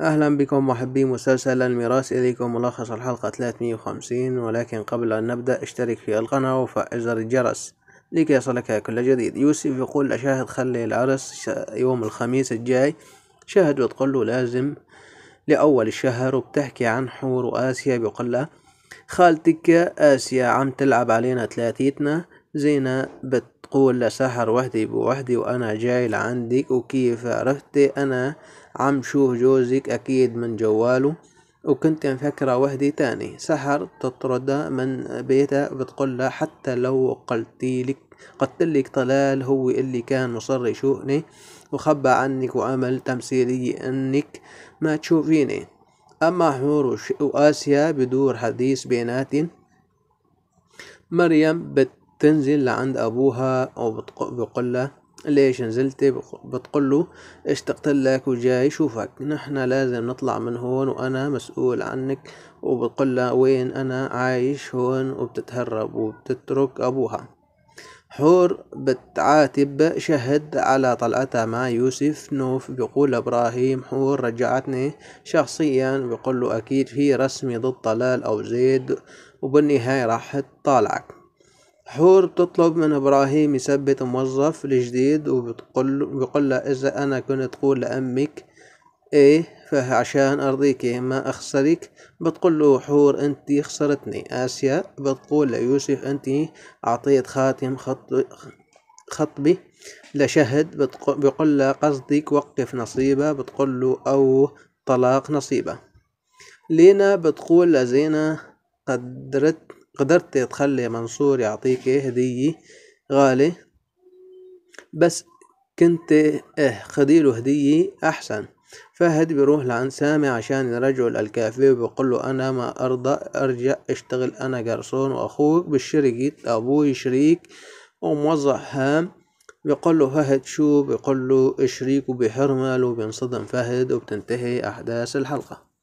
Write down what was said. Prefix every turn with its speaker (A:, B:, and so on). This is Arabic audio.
A: أهلا بكم محبي مسلسل الميراث إليكم ملخص الحلقة 350 ولكن قبل أن نبدأ اشترك في القناة وفعل زر الجرس لكي يصلك كل جديد يوسف يقول لشاهد خلي العرس يوم الخميس الجاي شاهد وتقول له لازم لأول الشهر وبتحكي عن حور وآسيا بيقول خالتك آسيا عم تلعب علينا ثلاثيتنا زينة بتقول لسحر وحدي بوحدي وأنا جاي لعندك وكيف عرفتي أنا عم شوف جوزك أكيد من جواله وكنت مفكرة وحدي تاني سحر تطرد من بيتها بتقول له حتى لو قلتيلك قلتلك طلال هو اللي كان مصر يشوفني وخبى عنك وعمل تمثيلي انك ما تشوفيني اما حور واسيا بدور حديث بيناتن مريم بت تنزل لعند ابوها او بتقول له ليش نزلت بتقول له اشتقت لك وجاي شوفك نحن لازم نطلع من هون وانا مسؤول عنك وبتقول له وين انا عايش هون وبتتهرب وبتترك ابوها حور بتعاتب شهد على طلعتها مع يوسف نوف بيقول ابراهيم حور رجعتني شخصيا بيقول له اكيد في رسمي ضد طلال او زيد وبالنهاية راح تطالعك حور بتطلب من إبراهيم يثبت موظف الجديد وبتقول له إذا أنا كنت تقول لأمك إيه فعشان أرضيك ما أخسرك بتقول له حور أنت خسرتني آسيا بتقول ليوسف أنت أعطيت خاتم خط خطبي لشهد بيقول له قصدك وقف نصيبة بتقول له أو طلاق نصيبة لينا بتقول لزينة قدرت قدرت تخلي منصور يعطيك هدية غالي بس كنت اه خديله هدية أحسن فهد بيروح لعند سامي عشان يرجعه للكافيه وبيقول له أنا ما أرضى أرجع أشتغل أنا جرسون وأخوك بالشركة أبوي شريك وموظف هام بيقول له فهد شو بيقول له شريك وبيحرمل وبينصدم فهد وبتنتهي أحداث الحلقة